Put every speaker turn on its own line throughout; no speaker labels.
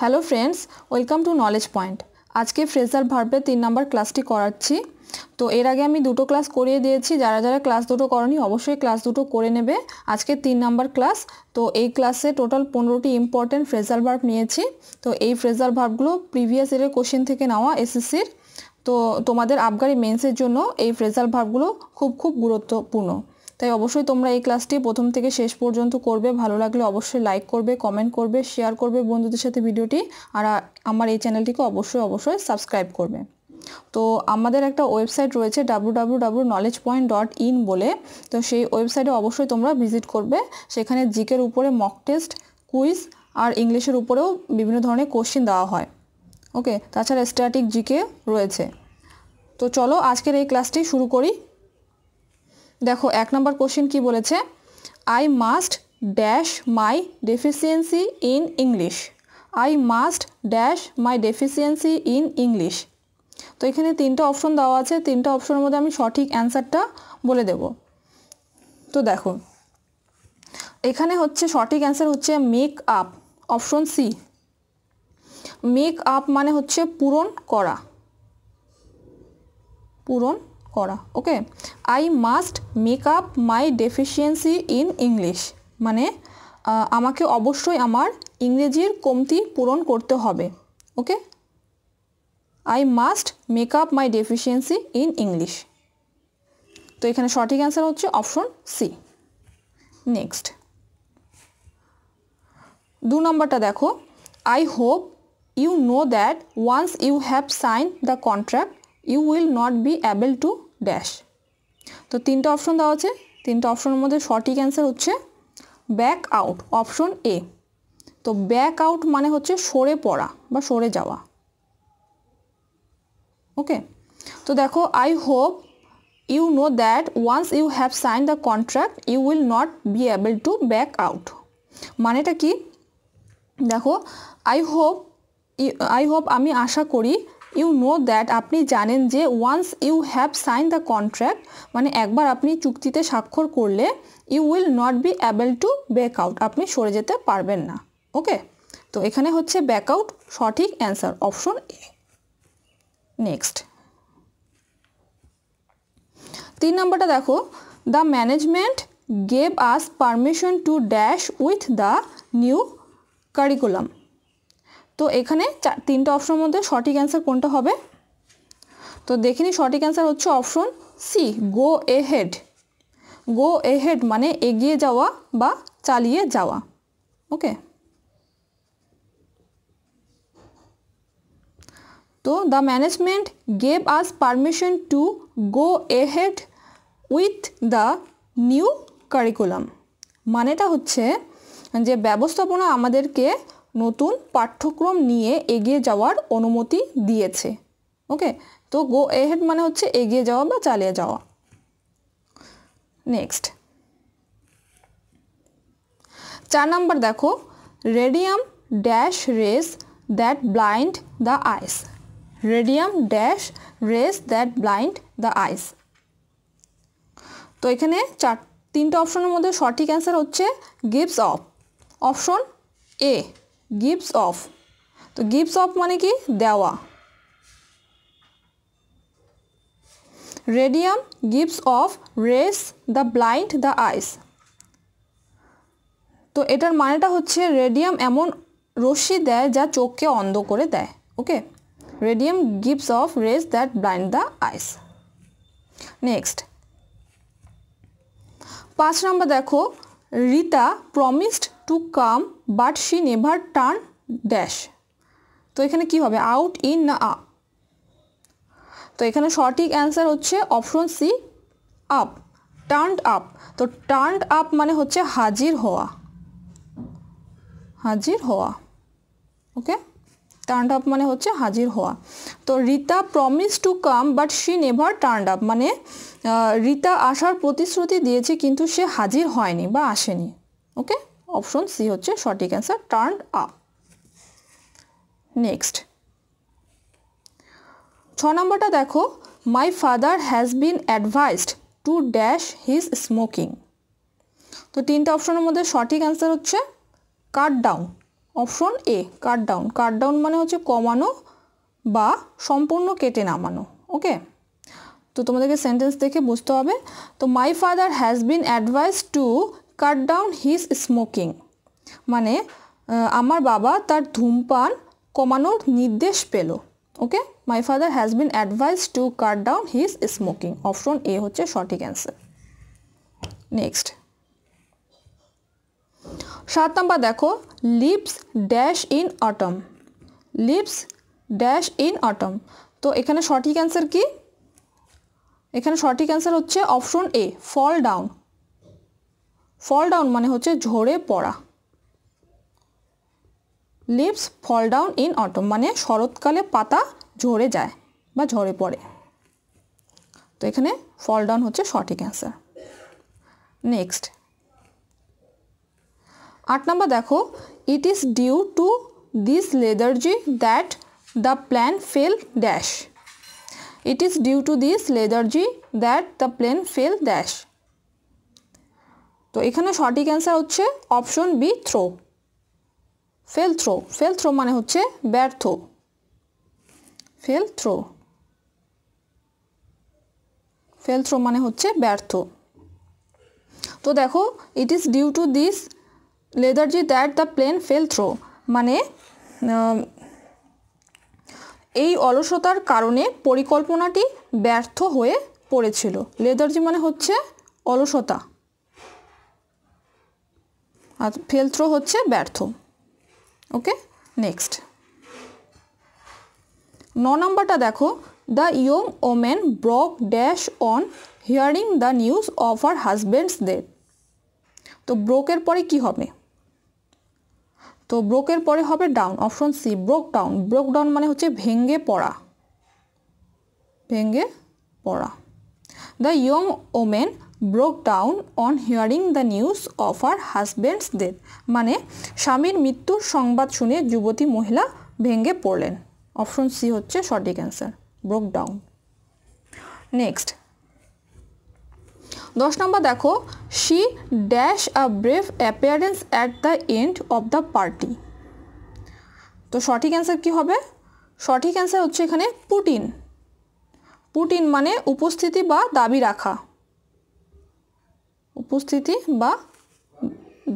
hello friends welcome to knowledge point আজকে phrasal ভার্বের তিন নম্বর ক্লাসটি করাচ্ছি তো এর আগে আমি দুটো ক্লাস করিয়ে দিয়েছি যারা যারা ক্লাস দুটো করেনি অবশ্যই ক্লাস দুটো করে নেবে আজকে তিন নাম্বার ক্লাস তো এই ক্লাসে টোটাল পনেরোটি ইম্পর্টেন্ট ফ্রেজার ভার্ব নিয়েছি তো এই ফ্রেজার ভার্বগুলো প্রিভিয়াস ইয়ারের কোশ্চেন থেকে নেওয়া এসএসসির তো তোমাদের আবগারি মেন্সের জন্য এই ফ্রেজার ভার্বগুলো খুব খুব গুরুত্বপূর্ণ তাই অবশ্যই তোমরা এই ক্লাসটি প্রথম থেকে শেষ পর্যন্ত করবে ভালো লাগলে অবশ্যই লাইক করবে কমেন্ট করবে শেয়ার করবে বন্ধুদের সাথে ভিডিওটি আর আমার এই চ্যানেলটিকে অবশ্যই অবশ্যই সাবস্ক্রাইব করবে তো আমাদের একটা ওয়েবসাইট রয়েছে W knowledge point dot in বলে তো সেই ওয়েবসাইটে অবশ্যই তোমরা ভিজিট করবে সেখানে জিকের উপরে মক টেস্ট কুইজ আর ইংলিশের উপরেও বিভিন্ন ধরনের কোশ্চিন দেওয়া হয় ওকে তাছাড়া স্ট্যাটিক জিকে রয়েছে তো চলো আজকের এই ক্লাসটি শুরু করি দেখো এক নম্বর কোশ্চেন কি বলেছে I must dash my deficiency in English I must dash my deficiency in English তো এখানে তিনটা অপশন দেওয়া আছে তিনটা অপশনের মধ্যে আমি সঠিক অ্যান্সারটা বলে দেব তো দেখো এখানে হচ্ছে সঠিক অ্যান্সার হচ্ছে make up option C make up মানে হচ্ছে পূরণ করা পূরণ করা okay I must make up my deficiency in English মানে আমাকে অবশ্যই আমার ইংরেজির কমতি পূরণ করতে হবে okay I must make up my deficiency in English তো এখানে সঠিক অ্যান্সার হচ্ছে অপশন সি নেক্সট দু নম্বরটা দেখো I hope you know that once you have sign the contract you will not be able to dash তো তিনটে option দেওয়া আছে তিনটে অপশনের মধ্যে সঠিক অ্যান্সার হচ্ছে ব্যাক আউট অপশন এ তো ব্যাক আউট মানে হচ্ছে সরে পড়া বা সরে যাওয়া ওকে তো দেখো I hope you know that once you have sign the contract you will not be able to back out মানেটা কি দেখো আই হোপ আই হোপ আমি আশা করি ইউ নো দ্যাট আপনি জানেন যে once you have sign the contract মানে একবার আপনি চুক্তিতে স্বাক্ষর করলে you will not be able to back out আপনি সরে যেতে পারবেন না ওকে তো এখানে হচ্ছে ব্যাক আউট সঠিক অ্যান্সার অপশন এ নেক্সট তিন নম্বরটা দেখো the management gave us permission to dash with the new curriculum তো এখানে চার তিনটে অপশনের মধ্যে সঠিক অ্যান্সার কোনটা হবে তো দেখে নিই সঠিক অ্যান্সার হচ্ছে option C go ahead go ahead মানে এগিয়ে যাওয়া বা চালিয়ে যাওয়া ওকে তো the management gave us permission to go ahead with the new curriculum মানেটা হচ্ছে যে ব্যবস্থাপনা আমাদেরকে নতুন পাঠ্যক্রম নিয়ে এগিয়ে যাওয়ার অনুমতি দিয়েছে ওকে তো গো এহেড মানে হচ্ছে এগিয়ে যাওয়া বা চালিয়ে যাওয়া নেক্সট চার নাম্বার দেখো radium dash rays that blind the eyes radium dash rays that blind the eyes তো এখানে চার তিনটে অপশনের মধ্যে সঠিক অ্যান্সার হচ্ছে gives off option A gives off তো গিভস অফ মানে কি দেওয়া radium gives off rays the blind the eyes তো এটার মানেটা হচ্ছে রেডিয়াম এমন রশ্মি দেয় যা চোখকে অন্ধ করে দেয় okay radium gives off rays that blind the eyes next পাঁচ নম্বর দেখো Rita promised to come but she never turn dash তো এখানে কি হবে আউট ইন না আ তো এখানে সঠিক অ্যান্সার হচ্ছে option C up turn up তো টার্ন আপ মানে হচ্ছে হাজির হওয়া হাজির হওয়া ওকে টার্ন আপ মানে হচ্ছে হাজির হওয়া তো Rita promise to come but she never turn up মানে রীতা আসার প্রতিশ্রুতি দিয়েছে কিন্তু সে হাজির হয়নি বা আসেনি ওকে অপশন সি হচ্ছে সঠিক অ্যান্সার টার্ন আপ নেক্সট ছ নম্বরটা দেখো my father has been advised to dash his smoking তো তিনটা অপশনের মধ্যে সঠিক অ্যান্সার হচ্ছে cut down option A cut down cut down মানে হচ্ছে কমানো বা সম্পূর্ণ কেটে নামানো ওকে তো তোমাদেরকে সেন্টেন্স দেখে বুঝতে হবে তো my father has been advise to cut down his smoking মানে আমার বাবা তার ধূমপান কমানোর নির্দেশ পেল okay my father has been advise to cut down his smoking option A হচ্ছে সঠিক অ্যান্সার নেক্সট সাত নম্বর দেখো leaves dash in autumn leaves dash in autumn তো এখানে সঠিক অ্যান্সার কি এখানে সঠিক অ্যান্সার হচ্ছে option A fall down fall down মানে হচ্ছে ঝরে পড়া leaves fall down in autumn মানে শরৎকালে পাতা ঝরে যায় বা ঝরে পড়ে তো এখানে ফল ডাউন হচ্ছে সঠিক অ্যান্সার নেক্সট আট নম্বর দেখো it is due to this lethargy that the plan fell dash it is due to this lethargy that the plan fell dash তো এখানে সঠিক অ্যান্সার হচ্ছে option B through fell through fell through মানে হচ্ছে ব্যর্থ ফেল থ্রো ফেল থ্রো মানে হচ্ছে ব্যর্থ তো দেখো it is due to this lethargy that the plan fell through মানে এই অলসতার কারণে পরিকল্পনাটি ব্যর্থ হয়ে পড়েছিল লেদারজি মানে হচ্ছে অলসতা আর ফেল থ্রো হচ্ছে ব্যর্থ ওকে নেক্সট ন নম্বরটা দেখো the young women broke dash on hearing the news of her husbands দের তো ব্রোকের পরে কি হবে তো ব্রোকের পরে হবে down option C broke down broke down মানে হচ্ছে ভেঙ্গে পড়া ভেঙ্গে পড়া the young women broke down on hearing the news of her husband's death মানে স্বামীর মৃত্যুর সংবাদ শুনে যুবতী মহিলা ভেঙে পড়লেন অপশন সি হচ্ছে সঠিক অ্যান্সার ব্রোক ডাউন নেক্সট দশ নম্বর দেখো she dash a brave appearance at the end of the party তো সঠিক অ্যান্সার কী হবে সঠিক অ্যান্সার হচ্ছে এখানে পুটিন পুটিন মানে উপস্থিতি বা দাবি রাখা উপস্থিতি বা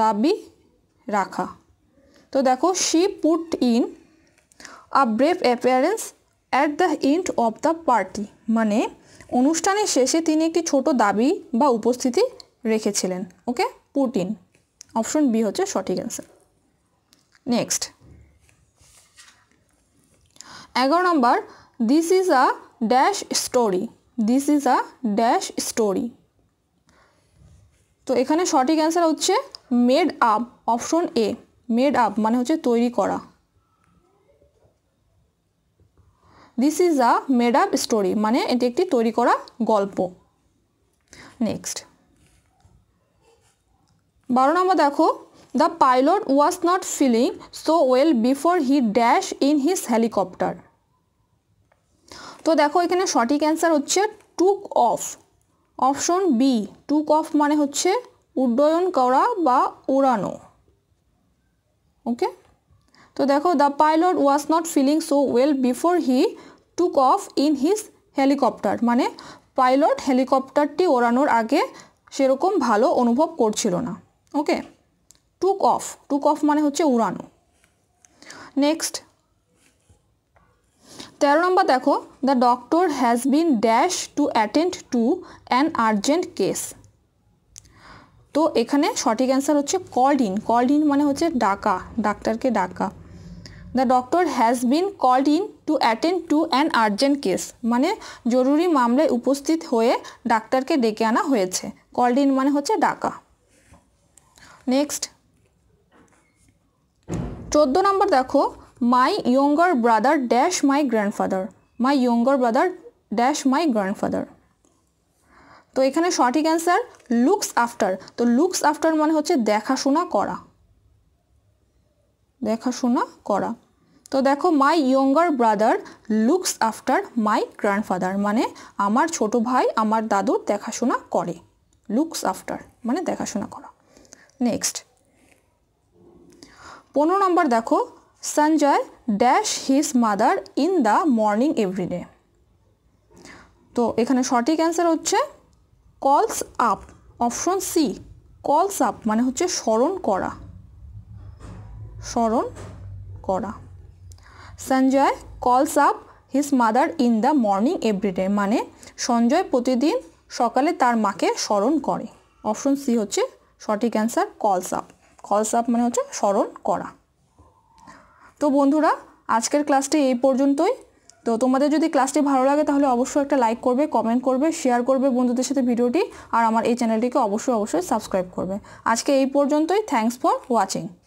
দাবি রাখা তো দেখো she put in a brave appearance at the end of the party মানে অনুষ্ঠানের শেষে তিনি একটি ছোট দাবি বা উপস্থিতি রেখেছিলেন okay put in option B হচ্ছে সঠিক অ্যান্সার নেক্সট এগারো নম্বর this is a dash story this is a dash story তো এখানে সঠিক অ্যান্সার হচ্ছে made up option A made up মানে হচ্ছে তৈরি করা this is a made up story মানে এটি একটি তৈরি করা গল্প নেক্সট বারো নম্বর দেখো the pilot was not feeling so well before he dash in his helicopter তো দেখো এখানে সঠিক অ্যান্সার হচ্ছে took off option B took off মানে হচ্ছে উড্ডয়ন করা বা উড়ানো ওকে তো দেখো the pilot was not feeling so well before he took off in his helicopter মানে পাইলট হেলিকপ্টারটি ওড়ানোর আগে সেরকম ভালো অনুভব করছিল না ওকে টুক অফ টুক অফ মানে হচ্ছে উড়ানো নেক্সট তেরো নম্বর দেখো the doctor has been dash to attend to an urgent case তো এখানে সঠিক অ্যান্সার হচ্ছে কল্ড ইন কল্ড ইন মানে হচ্ছে ডাকা ডাক্তারকে ডাকা the doctor has been called in to attend to an urgent case মানে জরুরি মামলায় উপস্থিত হয়ে ডাক্তারকে ডেকে আনা হয়েছে কল্ড ইন মানে হচ্ছে ডাকা নেক্সট চোদ্দো নম্বর দেখো my younger brother dash my grandfather my younger brother dash my grandfather তো এখানে সঠিক অ্যান্সার লুকস আফটার তো লুকস আফটার মানে হচ্ছে দেখাশোনা করা দেখাশোনা করা তো দেখো my younger brother looks after my grandfather মানে আমার ছোট ভাই আমার দাদুর দেখাশোনা করে লুকস আফটার মানে দেখাশোনা করা নেক্সট পনেরো নম্বর দেখো Sanjay dash his mother in the morning everyday তো এখানে সঠিক অ্যান্সার হচ্ছে calls up option C calls up মানে হচ্ছে স্মরণ করা স্মরণ করা Sanjay calls up his mother in the morning everyday মানে সঞ্জয় প্রতিদিন সকালে তার মাকে স্মরণ করে অপশন সি হচ্ছে সঠিক অ্যান্সার কলস আপ কলস আপ মানে হচ্ছে স্মরণ করা তো বন্ধুরা আজকের ক্লাসটি এই পর্যন্তই তো তোমাদের যদি ক্লাসটি ভালো লাগে তাহলে অবশ্যই একটা লাইক করবে কমেন্ট করবে শেয়ার করবে বন্ধুদের সাথে ভিডিওটি আর আমার এই চ্যানেলটিকে অবশ্যই অবশ্যই সাবস্ক্রাইব করবে আজকে এই পর্যন্তই থ্যাংকস ফর ওয়াচিং